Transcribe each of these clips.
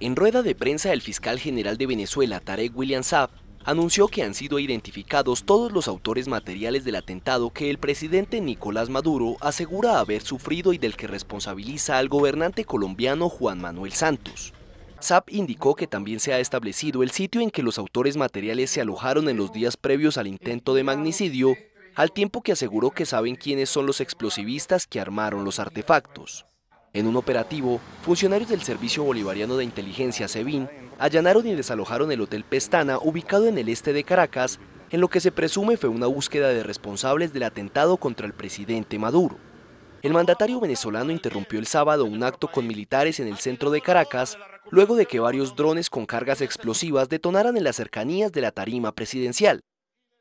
En rueda de prensa, el fiscal general de Venezuela, Tarek William Saab, anunció que han sido identificados todos los autores materiales del atentado que el presidente Nicolás Maduro asegura haber sufrido y del que responsabiliza al gobernante colombiano Juan Manuel Santos. SAP indicó que también se ha establecido el sitio en que los autores materiales se alojaron en los días previos al intento de magnicidio, al tiempo que aseguró que saben quiénes son los explosivistas que armaron los artefactos. En un operativo, funcionarios del Servicio Bolivariano de Inteligencia, SEBIN, allanaron y desalojaron el Hotel Pestana, ubicado en el este de Caracas, en lo que se presume fue una búsqueda de responsables del atentado contra el presidente Maduro. El mandatario venezolano interrumpió el sábado un acto con militares en el centro de Caracas, luego de que varios drones con cargas explosivas detonaran en las cercanías de la tarima presidencial.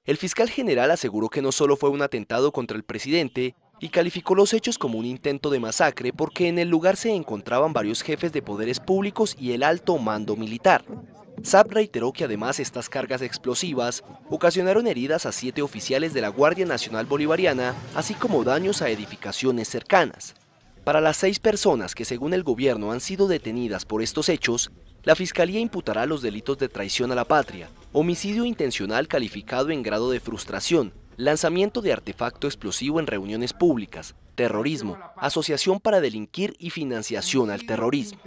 El fiscal general aseguró que no solo fue un atentado contra el presidente, y calificó los hechos como un intento de masacre porque en el lugar se encontraban varios jefes de poderes públicos y el alto mando militar. Saab reiteró que además estas cargas explosivas ocasionaron heridas a siete oficiales de la Guardia Nacional Bolivariana, así como daños a edificaciones cercanas. Para las seis personas que según el gobierno han sido detenidas por estos hechos, la Fiscalía imputará los delitos de traición a la patria, homicidio intencional calificado en grado de frustración, lanzamiento de artefacto explosivo en reuniones públicas, terrorismo, asociación para delinquir y financiación al terrorismo.